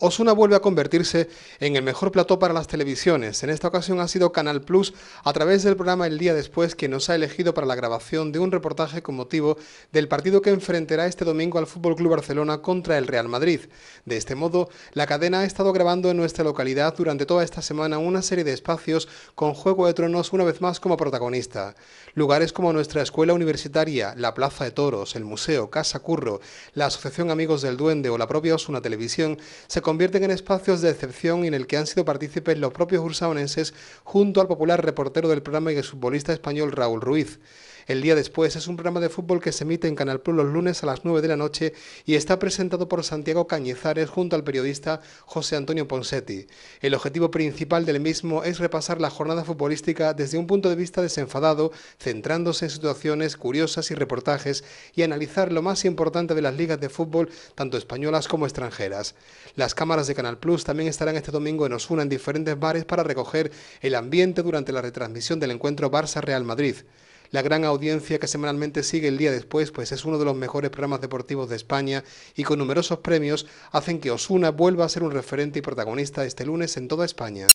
Osuna vuelve a convertirse en el mejor plató para las televisiones. En esta ocasión ha sido Canal Plus a través del programa El Día Después que nos ha elegido para la grabación de un reportaje con motivo del partido que enfrentará este domingo al Fútbol Club Barcelona contra el Real Madrid. De este modo, la cadena ha estado grabando en nuestra localidad durante toda esta semana una serie de espacios con Juego de Tronos una vez más como protagonista. Lugares como nuestra escuela universitaria, la Plaza de Toros, el Museo, Casa Curro, la Asociación Amigos del Duende o la propia Osuna Televisión se convierten en espacios de excepción y en el que han sido partícipes los propios ursaonenses junto al popular reportero del programa y el futbolista español Raúl Ruiz. El día después es un programa de fútbol que se emite en Canal Plus los lunes a las 9 de la noche y está presentado por Santiago Cañizares junto al periodista José Antonio Ponsetti. El objetivo principal del mismo es repasar la jornada futbolística desde un punto de vista desenfadado, centrándose en situaciones curiosas y reportajes y analizar lo más importante de las ligas de fútbol, tanto españolas como extranjeras. Las cámaras de Canal Plus también estarán este domingo en Osuna en diferentes bares para recoger el ambiente durante la retransmisión del encuentro Barça-Real Madrid. La gran audiencia que semanalmente sigue el día después, pues es uno de los mejores programas deportivos de España y con numerosos premios hacen que Osuna vuelva a ser un referente y protagonista este lunes en toda España.